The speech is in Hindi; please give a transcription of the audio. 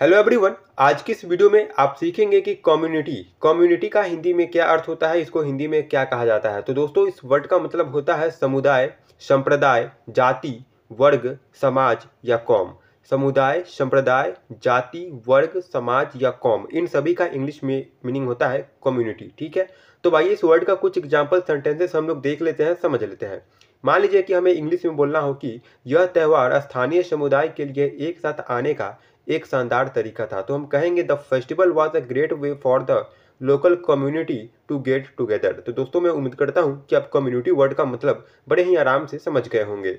हेलो एवरीवन आज की इस वीडियो में आप सीखेंगे कि कम्युनिटी कम्युनिटी का हिंदी में क्या अर्थ होता है इसको हिंदी में क्या कहा जाता है तो दोस्तों इस वर्ड का मतलब होता है समुदाय संप्रदाय जाति वर्ग समाज या कौम समुदाय संप्रदाय जाति वर्ग समाज या कौम इन सभी का इंग्लिश में मीनिंग होता है कम्युनिटी ठीक है तो भाई इस वर्ड का कुछ एग्जाम्पल सेंटेंसेस हम लोग देख लेते हैं समझ लेते हैं मान लीजिए कि हमें इंग्लिश में बोलना हो कि यह त्यौहार स्थानीय समुदाय के लिए एक साथ आने का एक शानदार तरीका था तो हम कहेंगे the festival was a great way for the local community to get together तो दोस्तों मैं उम्मीद करता हूँ कि आप कम्युनिटी वर्ड का मतलब बड़े ही आराम से समझ गए होंगे